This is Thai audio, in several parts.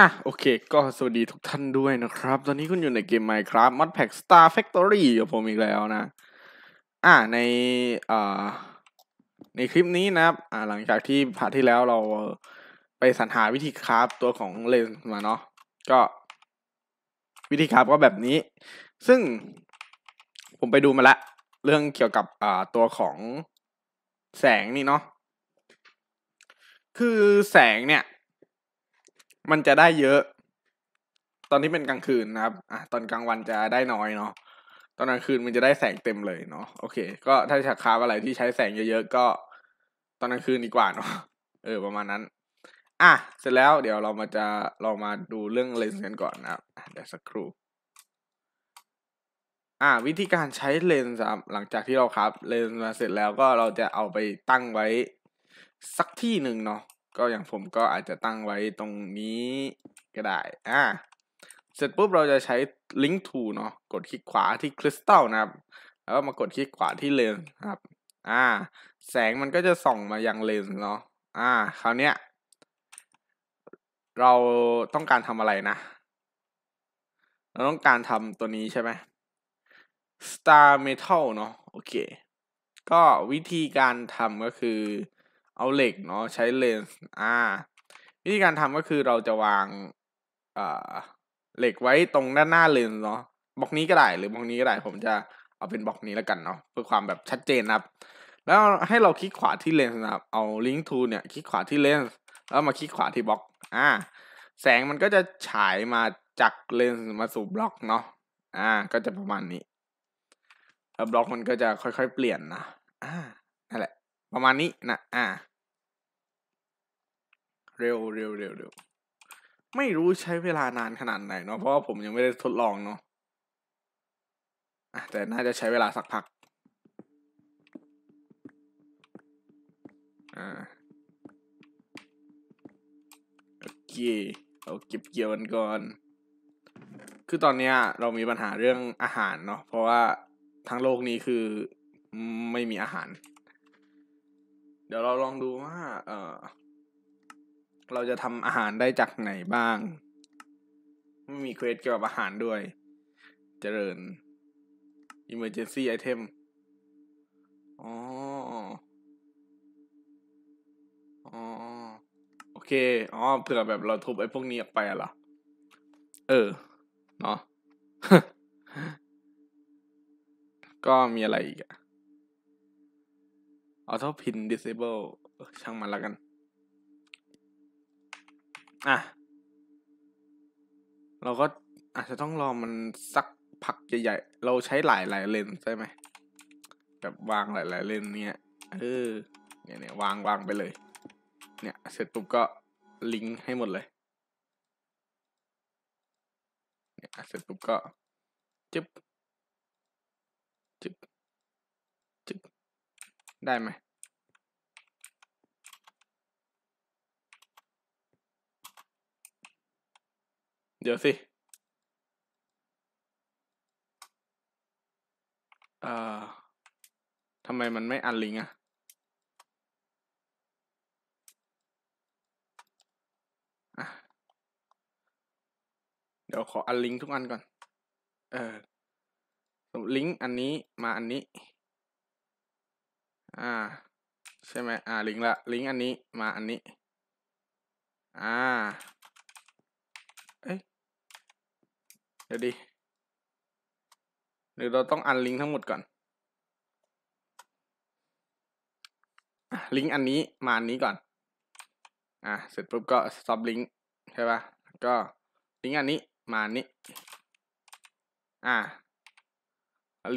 อ่ะโอเคก็สวัสดีทุกท่านด้วยนะครับตอนนี้คุณอยู่ในเกมม i ครับมัดแ o d ก a สตาร์ r ฟ a c อรี่กับผมอีกแล้วนะ อ่ะในอ่าในคลิปนี้นะครับอ่าหลังจากที่พาที่แล้วเราไปสรรหาวิธีคราฟตัวของเลนมาเนาะก็วิธีคราฟก็แบบนี้ซึ่งผมไปดูมาละเรื่องเกี่ยวกับอ่าตัวของแสงนี่เนาะคือแสงเนี่ยมันจะได้เยอะ ตอนที่เป็นกลางคืนนะครับ อ่ะ ตอนกลางวันจะได้น้อยเนาะ ตอนกลางคืนมันจะได้แสงเต็มเลย เนาะ โอเค ก็ถ้าฉากคาบอะไรที่ใช้แสงเยอะๆ ก็ ตอนกลางคืนดีกว่าเนาะ เออ ประมาณนั้น อ่ะ เสร็จแล้ว เดี๋ยวเรามาจะเรามาดูเรื่องเลนส์กันก่อนนะครับเดี๋ยวสักครู่ อ่าวิธีการใช้เลนส์ครับ หลังจากที่เราครับเลนส์มาเสร็จแล้วก็เราจะเอาไปตั้งไว้ สักที่หนึ่งเนาะก็อย่างผมก็อาจจะตั้งไว้ตรงนี้ก็ได้ อ่า เสร็จปุ๊บเราจะใช้ link to เนาะ กดคลิกขวาที่คริสตัลนะครับ แล้วก็มากดคลิกขวาที่เลนส์ครับ อ่า แสงมันก็จะส่องมายังเลนส์เนาะ อ่า คราวเนี้ย เราต้องการทำอะไรนะ เราต้องการทำตัวนี้ใช่ไหม star metal เนาะ โอเค ก็วิธีการทำก็คือเอาเหล็กเนาะใช้เลนส์อ่า วิธีการทำก็คือเราจะวางเหล็กไว้ตรงด้านหน้าเลนส์เนาะบล็อกนี้ก็ได้หรือบล็อกนี้ก็ได้ผมจะเอาเป็นบล็อกนี้แล้วกันเนาะเพื่อความแบบชัดเจนนะครับ แล้วให้เราคลิกขวาที่เลนส์นะครับ เอาลิงก์ทูเนี่ยคลิกขวาที่เลนส์แล้วมาคลิกขวาที่บล็อก อ่า แสงมันก็จะฉายมาจากเลนส์มาสู่บล็อกเนาะอ่า ก็จะประมาณนี้แล้วบล็อกมันก็จะค่อยๆเปลี่ยนนะอ่านั่นแหละ ประมาณนี้นะอ่าเร็วเร็วเร็วเร็ว ไม่รู้ใช้เวลานานขนาดไหนเนาะเพราะว่าผมยังไม่ได้ทดลองเนาะแต่น่าจะใช้เวลาสักพักอโอเคเราเก็บเกี่ยวกันก่อน คือตอนนี้เรามีปัญหาเรื่องอาหารเนาะเพราะว่าทั้งโลกนี้คือไม่มีอาหาร เดี๋ยวเราลองดูว่า เออเราจะทำอาหารได้จากไหนบ้าง ไม่มีเควสเกี่ยวกับอาหารด้วย เจริญ emergency item อ๋อ อ๋อ โอเค อ๋อเผื่อแบบเราทุบไอ้พวกนี้ออกไปอะเหรอ เออเนาะก็มีอะไรอีกอะ auto pin disable ช่างมันละกันอ่ะ เราก็อาจจะต้องรอมันสักพัก ใหญ่ๆเราใช้หลายหลายเลนใช่ไหมแบบ วางหลายหลายเลนเนี้ยเออ เนี่ยเนี่ยวางวางไปเลย เนี่ยเสร็จปุ๊บก็ลิงก์ให้หมดเลยเนี่ยเสร็จปุ๊บก็ จึ๊บจึ๊บจึ๊บได้ไหมเดี๋ยวสิเอ่อทำไมมันไม่อันลิงอะเดี๋ยวขออันลิงทุกอันก่อน เออลิงก์อันนี้ มาอันนี้ อ่า ใช่ไหมอ่า ลิงก์ละ ลิงก์อันนี้ มาอันนี้ อ่าเดี๋ยวดิหรือเราต้องอันลิงก์ทั้งหมดก่อนลิงก์อันนี้มาอันนี้ก่อน อ่ะเสร็จปุ๊บก็ stop link ใช่ปะ่ะ ก็ลิงก์อันนี้ มาอันนี้ อ่ะ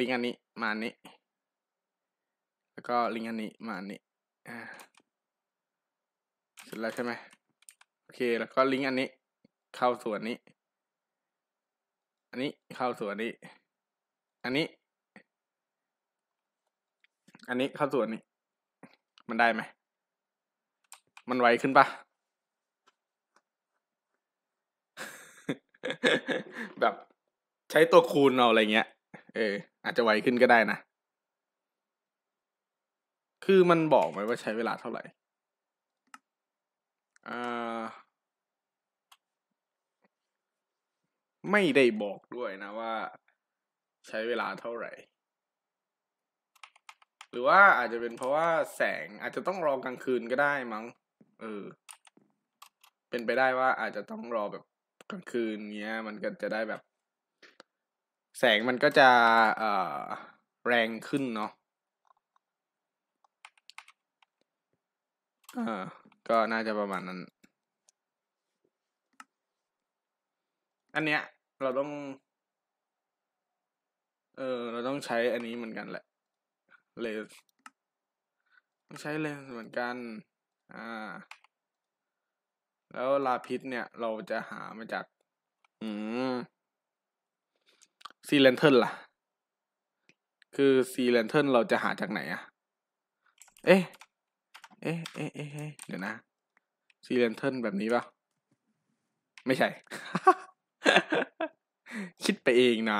ลิงก์อันนี้มาอันนี้ แล้วก็ลิงก์อันนี้มาอันนี้อ่ะเสร็จแล้วใช่ไหมโอเคแล้วก็ลิงก์อันนี้เข้าส่วนนี้อันนี้เข้าส่วนนี้ อันนี้ อันนี้เข้าส่วนนี้ มันได้ไหม มันไวขึ้นปะ แบบใช้ตัวคูณเอาอะไรเงี้ย เออ อาจจะไวขึ้นก็ได้นะ คือมันบอกไหมว่าใช้เวลาเท่าไหร่ อ่าไม่ได้บอกด้วยนะ ว่าใช้เวลาเท่าไหร่ หรือว่าอาจจะเป็นเพราะว่า แสงอาจจะต้องรอกลางคืนก็ได้มั้ง เออ เป็นไปได้ว่า อาจจะต้องรอแบบกลางคืนเงี้ยมันก็จะได้แบบ แสงมันก็จะเอ่อแรงขึ้นเนาะ อ่า ก็น่าจะประมาณนั้น อันเนี้ยเราต้อง เออ เราต้องใช้อันนี้เหมือนกันแหละ เลสต้องใช้ เลสเหมือนกัน อ่า แล้วลาพิษเนี่ย เราจะหามาจาก อืม ซีเลนเทิลล่ะ คือซีเลนเทิลเราจะหาจากไหนอะเอ๊ะ เอ๊ะเอ๊ะเอ๊ะเดี๋ยวนะ ซีเลนเทิลแบบนี้ปะไม่ใช่คิดไปเองนะ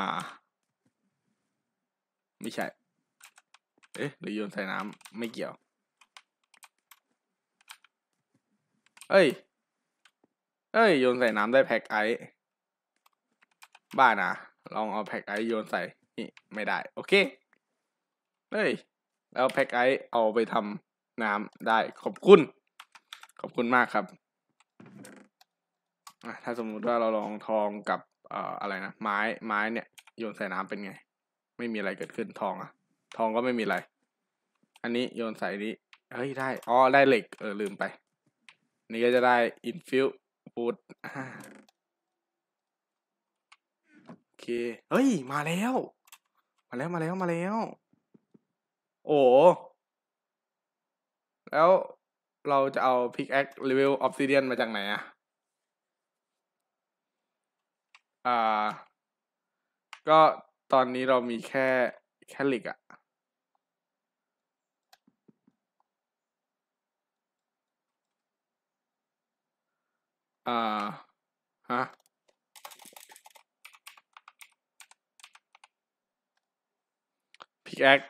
ไม่ใช่เอ๊ะหรือโยนใส่น้ำไม่เกี่ยวเอ้ยเอ้ยโยนใส่น้ำได้แพ็กไอบ้านะลองเอาแพ็กไอโยนใส่นี่ไม่ได้โอเคเฮ้ยแล้วแพ็กไอเอาไปทำน้ำได้ขอบคุณ ขอบคุณมากครับถ้าสมมุติว่าเราลองทองกับอ่ออะไรนะไม้ไม้เนี่ย โยนใส่น้ำเป็นไง ไม่มีอะไรเกิดขึ้นทองอะทองก็ไม่มีอะไร อันนี้โยนใส่นี้เฮ้ยได้อ๋อได้เหล็ก เออลืมไป นี่ก็จะได้อินฟิลบูดโอเคเฮ้ยมาแล้ว มาแล้วมาแล้วมาแล้ว โอ้แล้วเราจะเอาพิกแอคเลเวลออฟซิเดียนมาจากไหนอะอ่า ก็ตอนนี้เรามีแค่แค่ลิกอะอ่า ฮะพิกแอค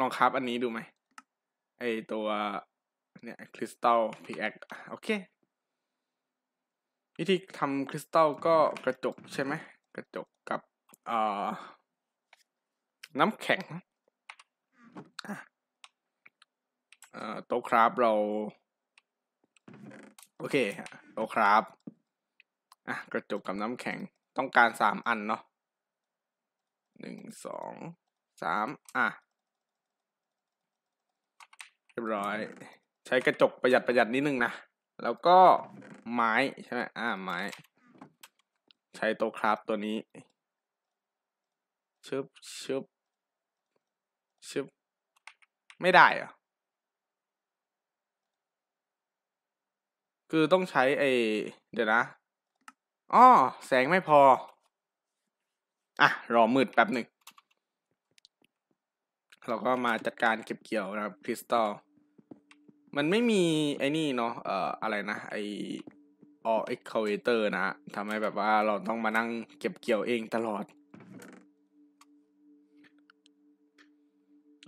ลอง ครับอันนี้ดูไหม ไอตัว เนี่ยคริสตัลพิกแอคโอเควิธีทำคริสตัลก็กระจกใช่ไหมกระจกกับน้ำแข็งโต๊ะครับเรา โอเค โต๊ะครับอ่ะกระจกกับน้ำแข็งต้องการสามอันเนาะหนึ่งสองสามอ่ะเรียบร้อยใช้กระจกประหยัดประหยัดนิดนึงนะแล้วก็ ไม้ ใช่ไหมอ่าไม้ใช้ตัวคราฟตัวนี้ชึบชึบชึบไม่ได้อะคือต้องใช้ไอเดี๋ยว นะอ๋อแสงไม่พอ อ่ะ รอ มืด แป๊บหนึ่งเราก็มาจัดการเก็บเกี่ยวนะครับคริสตัลมันไม่มีไอ้นี่เนาะ เอ่อ อะไรนะ ไอออเอ็กเคาเตอร์นะ ทำให้แบบว่าเราต้องมานั่งเก็บเกี่ยวเองตลอด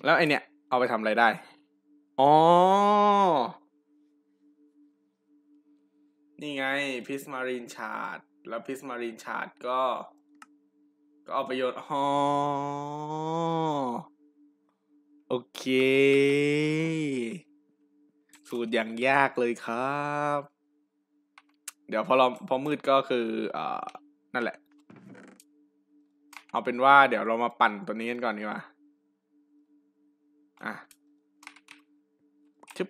แล้วไอเนี้ยเอาไปทำอะไรได้ อ๋อ นี่ไงพิสมารีนชาร์ด แล้วพิสมารีนชาร์ดก็ ก็เอาประโยชน์อ๋อ โอเคสูตรอย่างยากเลยครับ เดี๋ยวพอเราพอมืดก็คือ อ่า นั่นแหละ เอาเป็นว่าเดี๋ยวเรามาปั่นตัวนี้กันก่อนดีกว่า อ่ะชึบ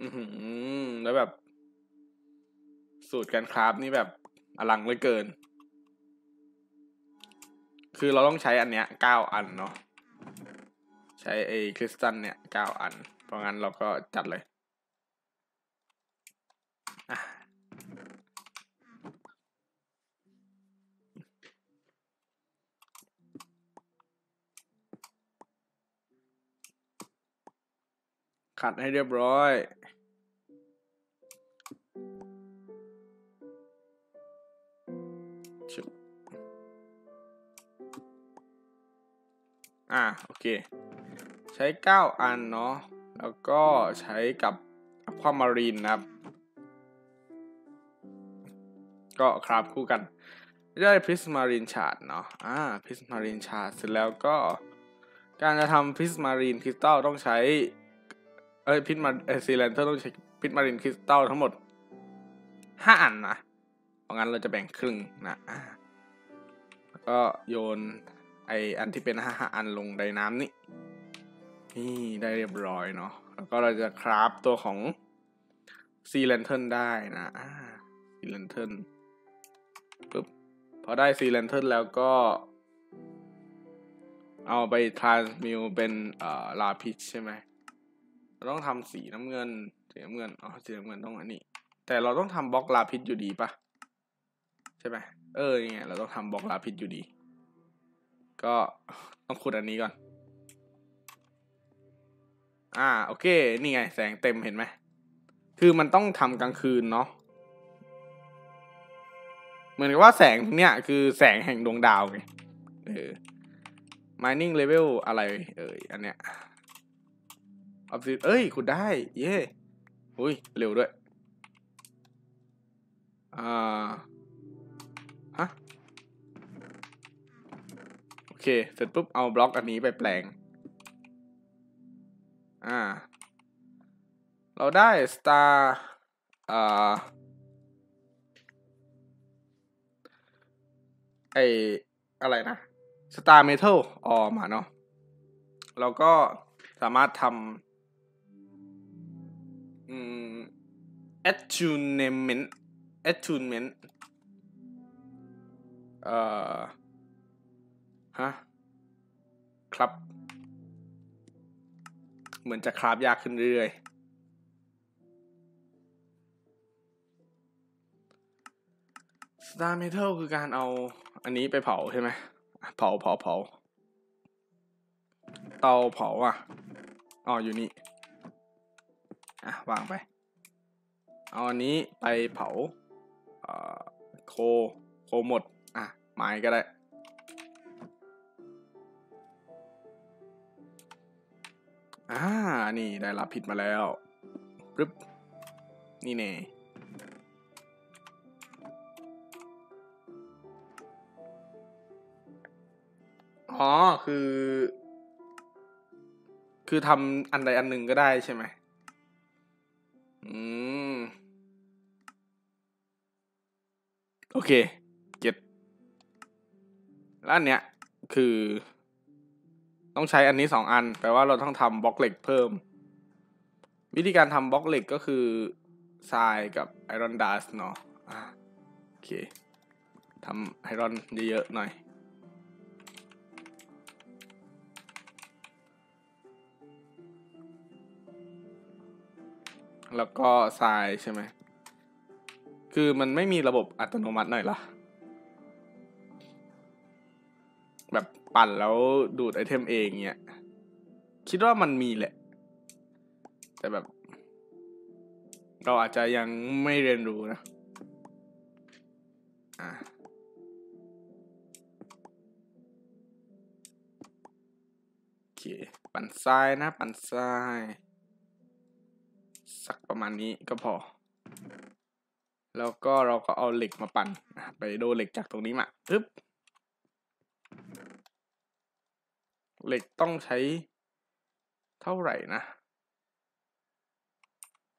อือแล้วแบบ สูตรการคราฟนี่แบบอลังเลยเกิน คือเราต้องใช้อันเนี้ยเก้าอันเนาะใช้ไอ้คริสตัลเนี่ยเก้าอัน เพราะงั้นเราก็จัดเลย ขัดให้เรียบร้อย อ่าโอเคช้9อันเนาะ แล้วก็ใช้กับความารีนนะครับ ก็คราบคู่กัน ได้พิสมารีน ชาร์ดเนาะ อ่าพิสมารีนชาร์ดเสร็จแล้วก็ การจะทำพิสมารีนคริสตัลต้องใช้เอ้ยพิสมาเอซีแลนเทอร์ต้อง ใช้พิสมารีนคริสตัลทั้งหมด5อันนะเพราะงั้นเราจะแบ่งครึ่งนะแล้วก็โยนไออันที่เป็นห้าอันลงในน้ำนี่นี่ได้เรียบร้อยเนาะแล้วก็เราจะคราฟตัวของซีเลนเทิลได้นะซีเลนเทิลปุ๊บพอได้ซีเลนเทิลแล้วก็ เอาไปทรานมิวเป็นเอ่อลาพิชใช่ไหมเราต้องทำสีน้ำเงินสีน้ำเงินอ๋อสีน้ำเงินต้องอันนี้ แต่เราต้องทำบล็อกลาพิชอยู่ดีปะใช่ไหมเออยังไงเราต้องทำบล็อกลาพิชอยู่ดี ก็ต้องขุดอันนี้ก่อนอ่าโอเค นี่ไงแสงเต็มเห็นไหม คือมันต้องทำกลางคืนเนาะเหมือนกับว่าแสงเนี่ย คือแสงแห่งดวงดาวไงเออ mining level อะไร เอออันเนี้ยออฟซิเอ้ยขุดได้ เย้อุ้ยเร็วด้วยอ่าฮะโอเคเสร็จปุ๊บ เอาบล็อกอันนี้ไปแปลงอ่า เราได้ star อ่าไอ อะไรนะตาร์เมทัลออมาเนาะเราก็สามารถทำอืม attunement attunement เอ่อ ฮะ ครับเหมือนจะคราฟยากขึ้นเรื่อยๆสตาร์เมทัลคือการเอาอันนี้ไปเผาใช่ไหม เผาเผาเผา เตาเผาอ่ะ อ๋อ อยู่นี่ อ่ะวางไป เอาอันนี้ไปเผา โคโคหมด อ่ะ ไม้ก็ได้อ่า นี่ได้รับผิดมาแล้วปึ๊บนี่เน่อ๋อ คือ คือทำอันใดอันหนึ่งก็ได้ใช่ไหม อืม โอเค เจ็ตแล้วอันเนี้ย คือต้องใช้อันนี้สองอันแปลว่าเราต้องทำบล็อกเหล็กเพิ่ม วิธีการทำบล็อกเหล็กก็คือทรายกับไอรอนดัสเนาะโอเคทำไอรอนเยอะๆหน่อยแล้วก็ทรายใช่ไหมคือมันไม่มีระบบอัตโนมัติหน่อยล่ะปั่น แล้วดูด ไอเทมเองเนี่ย คิดว่ามันมี แหละ แต่แบบ เราอาจจะยังไม่เรียนรู้นะ อ่ะปั่นซ้ายนะ ปั่นซ้าย สักประมาณนี้ก็ พอ แล้วก็เราก็เอาเหล็กมาปั่น ไป โดเหล็กจากตรงนี้มา ปึ๊บเหล็กต้องใช้เท่าไหร่นะ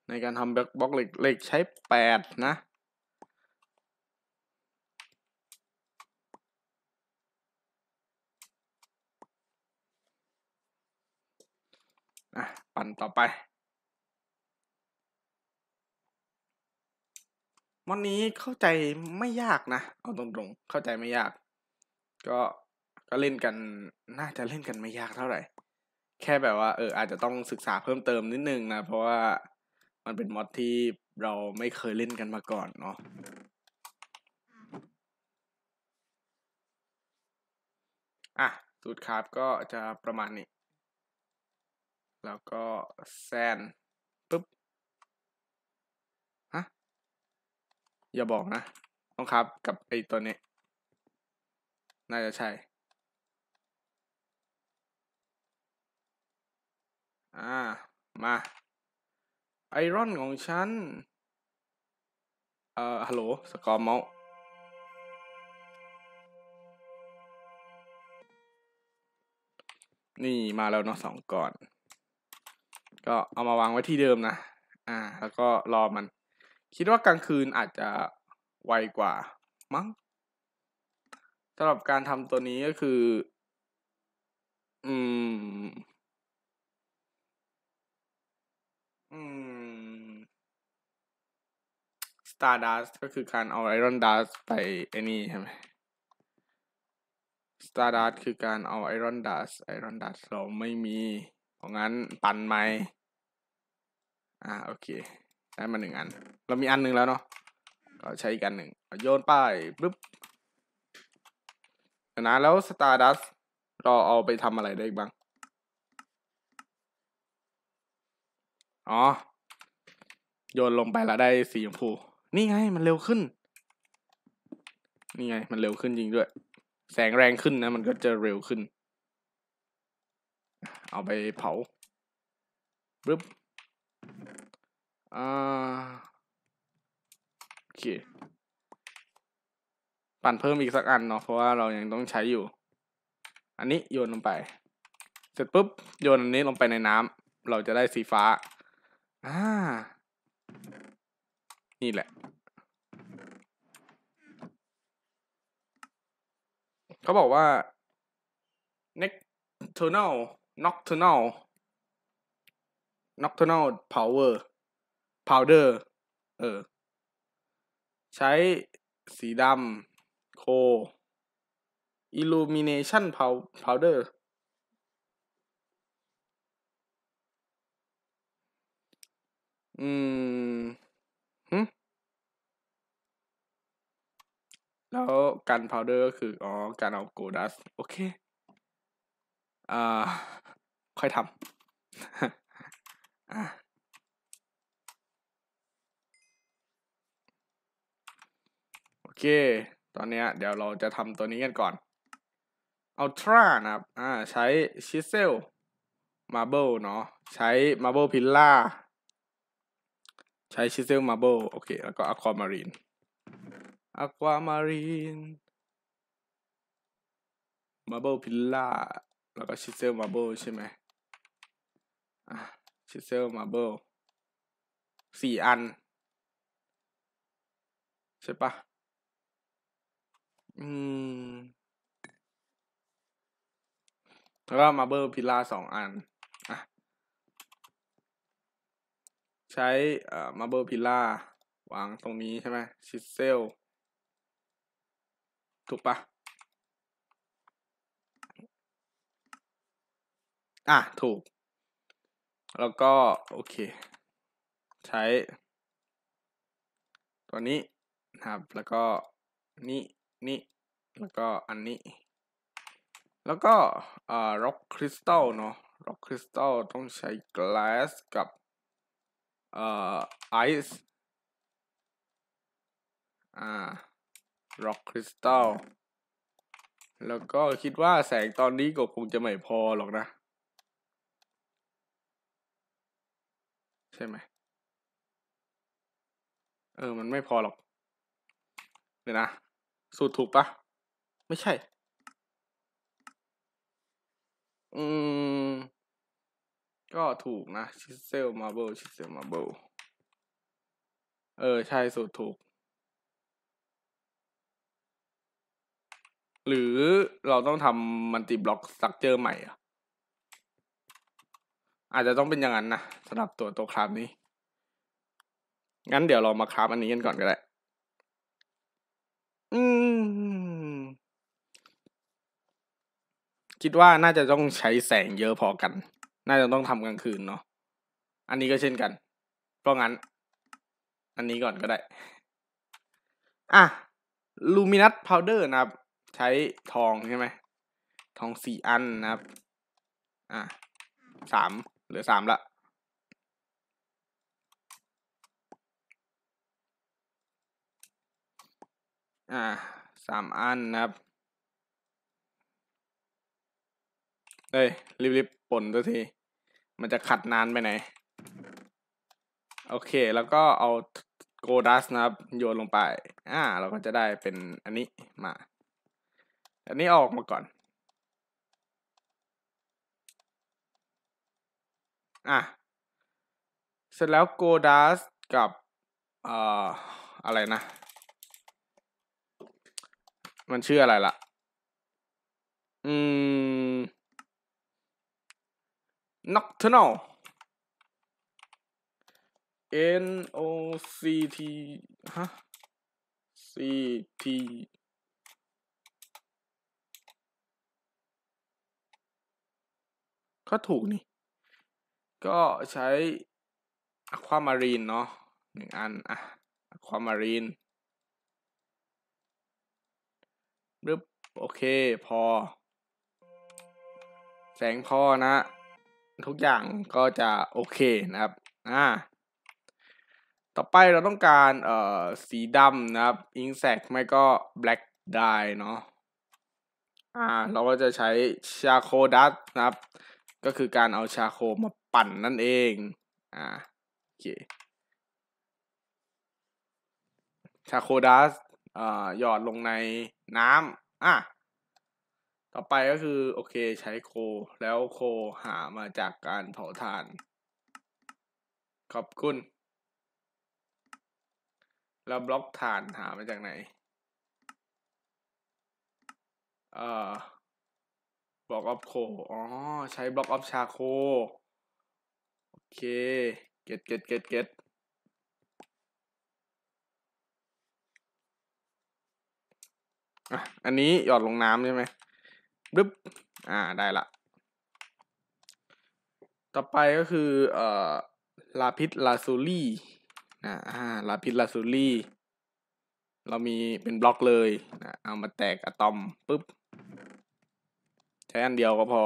ในการทำบล็อกบล็อกเหล็กเหล็กใช้แปดนะอะปั่นต่อไปวันนี้เข้าใจไม่ยากนะ เอา ตรง ๆ เข้าใจไม่ยาก ก็ก็เล่นกันน่าจะเล่นกันไม่ยากเท่าไหร่ แค่แบบว่าเอออาจจะต้องศึกษาเพิ่มเติมนิดนึงนะ เพราะว่ามันเป็นมอดที่เราไม่เคยเล่นกันมาก่อนเนาะ อ่ะสูตรครับก็จะประมาณนี้ แล้วก็แซนปุ๊บ ฮะ อย่าบอกนะ ต้องครับกับไอตัวนี้ น่าจะใช่อ่ามา ไอรอนของฉัน เอ่อฮัลโหลสกอร์เมาส์นี่มาแล้วเนาะสองก่อน ก็เอามา วาง ไว้ที่เดิม นะอ่า แล้วก็รอมัน คิดว่ากลางคืนอาจจะ ไว กว่า มั้งสำหรับการทำตัวนี้ก็คือ อืมอืม Stardust ก็คือการเอา Iron Dust ไป ไอ้นี่ใช่ไหม Stardust คือการเอา Iron Dust Iron Dust เราไม่มีเพราะงั้นปั่นไหมอ่าโอเค ได้มาหนึ่งอัน เรามีอันหนึ่งแล้วเนาะ ก็ใช้อีกอันหนึ่งโยนป้ายปึ๊บ นะแล้ว Stardust เราเอาไปทำอะไรได้บ้างอ๋อโยนลงไปแล้วได้สีชมพูนี่ไงมันเร็วขึ้น นี่ไง มันเร็วขึ้นจริงด้วย แสงแรงขึ้นนะมันก็จะเร็วขึ้นเอาไปเผาปึ๊บอ่าโอเคปั่นเพิ่มอีกสักอันเนาะเพราะว่าเรายังต้องใช้อยู่ อันนี้โยนลงไป เสร็จปุ๊บ โยนอันนี้ลงไปในน้ำเราจะได้สีฟ้าอ่านี่แหละ เขาบอกว่า nocturnal nocturnal nocturnal power powder เออใช้สีดำโค illumination powder อืมฮึ แล้วกัน พาวเดอร์ก็คืออ๋อการเอาโกดัส โอเค อ่า ค่อยทำ โอเค ตอนนี้เดี๋ยวเราจะทำตัวนี้กันก่อนอัลตรา นะครับอ่า ใช้ ชิเซล มาเบิลเนาะ ใช้มาเบิลพิลล่าใช้ชิเซลมาร์เบิลโอเคแล้วก็อะความารีนอะความารีนมาร์เบิลพิลล่าแล้วก็ชิเซลมาร์เบิลใช่ไหมชิเซลมาร์เบิลสี่อันใช่ปะอืมแล้วก็มาร์เบลพิลล่าสองอันใช้อ่ามาเบร์พิล่าวางตรงนี้ ใช่ไหมชิดเซล ถูกปะอ่ะถูก แล้วก็ โอเค ใช้ ตัวนี้นะครับ แล้วก็ นี่นี่ แล้วก็ อันนี้ แล้วก็อ่าร็อกคริสตัล เนาะร็อกคริสตัล ต้องใช้ glass กับเอ่ออซ์อ่า ร็อกคริสตัล แล้วก็คิดว่าแสงตอนนี้ ก็ คง จะไม่พอ หรอกนะ ใช่ไหม เออ มันไม่พอ หรอกเดี๋ยวนะสูตรถูกปะ ไม่ใช่ อืมก็ถูกนะชิเซลมาเบิลชิเซลมาเบิลเออ ใช่สุดถูก หรือเราต้องทำมันติบล็อกสักเจอใหม่อ่ะ อาจจะต้องเป็นอย่างนั้นนะสำหรับตัวตัวคราฟนี้ งั้นเดี๋ยวเรามาคราฟอันนี้กันก่อนก็ได้อืมคิดว่าน่าจะต้องใช้แสงเยอะพอกันน่าจะต้องทำกลางคืนเนาะ อันนี้ก็เช่นกันก็งั้น อันนี้ก่อนก็ได้ อ่ะ ลูมินัสพาวเดอร์นะครับ ใช้ทองใช่ไหม ทองสี่อันนะครับ อ่ะสามเหลือสามละ อ่าสามอันนะครับเฮ้ยรีบนสักทีมันจะขัดนานไปไหน โอเค แล้วก็เอา โกดัสนะครับโยนลงไป อ่า เราก็จะได้เป็นอันนี้มา อันนี้ออกมาก่อน อ่ะเสร็จแล้วโกดัสกับ เอ่ออะไรนะ มันชื่ออะไรล่ะ อืม nocturnal n o c t ฮะ c t ก็ถูกนี่ ก็ใช้อความารีนเนาะหนึ่งอันอะอความารีนรึบโอเคพอ แสงพอนะทุกอย่างก็จะโอเคนะครับ อ่า ต่อไปเราต้องการเอ่อสีดำนะครับ Insect ไม่ก็ Black Dye เนาะ อ่าเราก็จะใช้ชาโคดัสนะครับก็คือการเอาชาโคมาปั่นนั่นเอง อ่าโอเคชาโคดัสเอ่อหยอดลงในน้ำอ่ะต่อไปก็คือ โอเคใช้โค แล้วโคหามาจากการเผาถ่าน ขอบคุณแล้วบล็อกถ่านหามาจากไหนเอ่อบล็อกออฟโคอ๋อ ใช้บล็อกออฟชาโคโอเค เก็ตเก็ตเก็ตเก็ตอันนี้หยอดลงน้ำใช่ไหมบึ๊บ อ่า ได้ละ ต่อไปก็คือ เอ่อ ลาพิสลาซูลี่นะ อ่า ลาพิสลาซูลี่ เรามีเป็นบล็อกเลยนะเอามาแตกอะตอมปุ๊บ ใช้อันเดียวก็พอ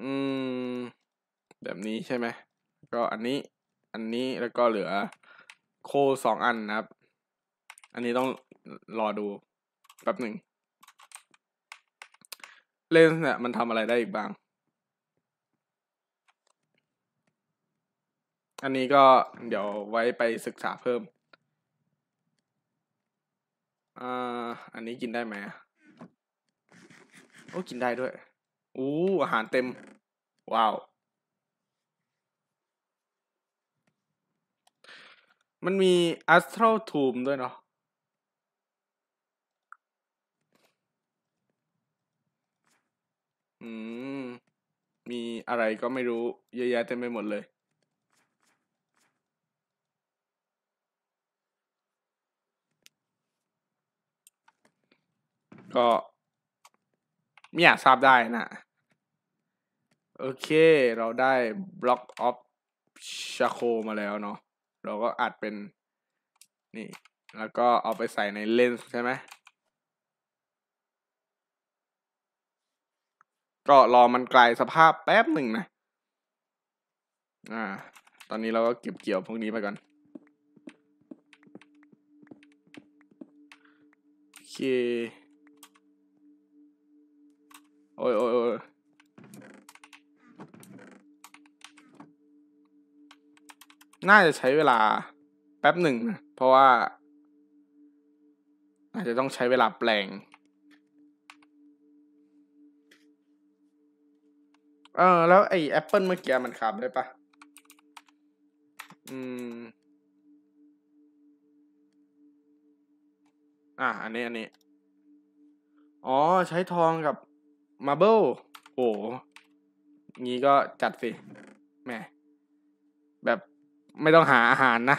อืม แบบนี้ใช่ไหม ก็อันนี้ อันนี้ แล้วก็เหลือโคสองอันนะครับ อันนี้ต้องรอดูแป๊บหนึ่ง เลนส์เนี่ยมันทำอะไรได้อีก บ้าง อันนี้ก็เดี๋ยวไว้ไปศึกษาเพิ่ม อ่า อันนี้กินได้ไหมโอ้กินได้ด้วย อู้อาหาร เต็ม ว้าว มันมี Astral Tomb ด้วยเนาะอืมมีอะไรก็ไม่รู้เยอะแยะเต็มไปหมดเลย ก็ไม่อยากทราบได้นะโอเค เราได้บล็อกออฟชาโคมาแล้วเนาะเราก็อัดเป็นนี่ แล้วก็เอาไปใส่ในเลนส์ใช่ไหมก็รอมันกลายสภาพแป๊บหนึ่งนะ อ่า ตอนนี้เราก็เก็บเกี่ยวพวกนี้ไปก่อน โอเค โอ้ยโอ้ยโอ้ยน่าจะใช้เวลาแป๊บหนึ่งนะเพราะว่าอาจจะต้องใช้เวลาแปลงเออแล้ว ไอ้ แอปเปิลเมื่อกี้มันขับได้ปะอืมอ่ะอันนี้ อันนี้ อ๋อ ใช้ทองกับมาเบิลโอ้งี้ ก็จัด สิ แหม แบบไม่ต้องหาอาหารนะ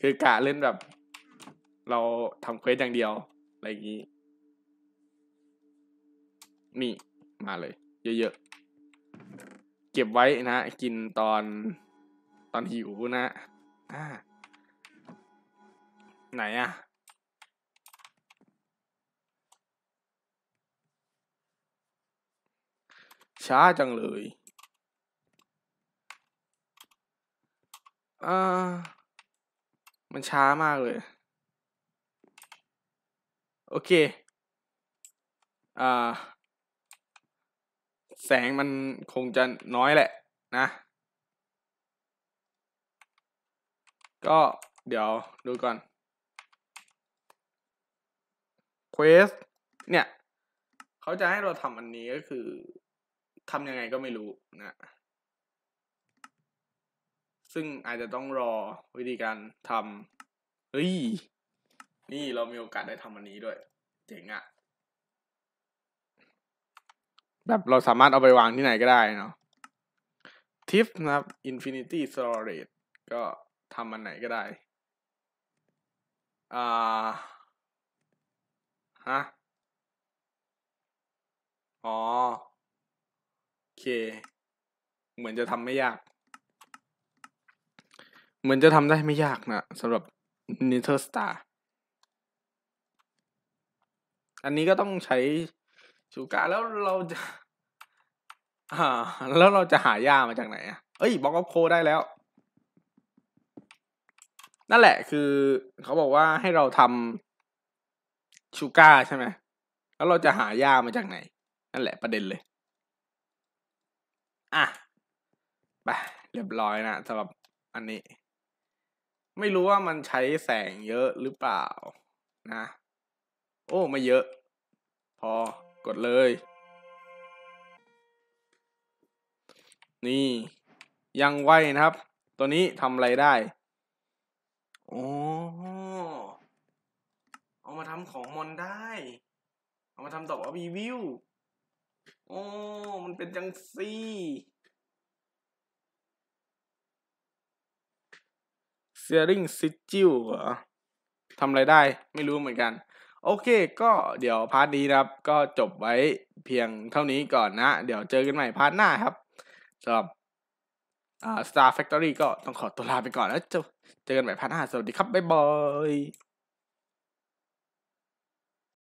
คือกะเล่นแบบ เราทำเควสอย่างเดียว อะไรอย่างนี้ นี่มาเลยเยอะๆ เก็บไว้นะกินตอนตอนหิวนะ ไหนอะช้าจังเลย อ่า มันช้ามากเลย โอเค อ่าแสงมันคงจะน้อยแหละ นะ ก็เดี๋ยวดูก่อนเควสเนี่ย เขาจะให้เราทำอันนี้ก็คือทำยังไงก็ไม่ รู้นะ ซึ่งอาจจะต้องรอวิธีการทำเฮ้ย นี่เรามีโอกาส ได้ทำอันนี้ด้วย เจ๋งอะ่ะแบบเราสามารถเอาไปวางที่ไหนก็ได้เนาะทิฟนะครับ infinity storage ก็ทำมันไหนก็ได้ อ่าฮะอ๋อ โอเค เหมือนจะทำไม่ยาก เหมือนจะทำได้ไม่ยาก นะสำหรับ n i t e r Star อันนี้ก็ต้องใช้ชูการแล้วเราจะ อ่า แล้วเราจะหายามาจากไหนอ่ะเอ้ยบล็อกออฟโคได้แล้ว นั่นแหละคือเขาบอกว่าให้เราทำชูการใช่ไหมแล้วเราจะหายามาจากไหน นั่นแหละ ประเด็นเลย อ่ะ ไปเรียบร้อยนะสำหรับอันนี้ ไม่รู้ว่ามันใช้แสงเยอะหรือเปล่านะ โอ้ไม่เยอะ พอกดเลย นี่ยัง ไวนะครับ ตัวนี้ทำอะไร ได้โอ้เอามาทำของมอนได้ เอามาทำตออวีวิวโอ้มันเป็นจังซี่เซียริงซิจิวเหรอทำอะไรได้ ไม่รู้เหมือนกันโอเค ก็เดี๋ยวพาร์ทนี้นะครับ ก็จบไว้เพียงเท่านี้ก่อนนะ เดี๋ยวเจอกันใหม่พาร์ทหน้าครับสำหรับอ่า t a r Factory ก็ต้องขอตัวลาไปก่อนแล้วเจอกันใหม่พาร์ทหน้า สวัสดีครับบ๊ายบาย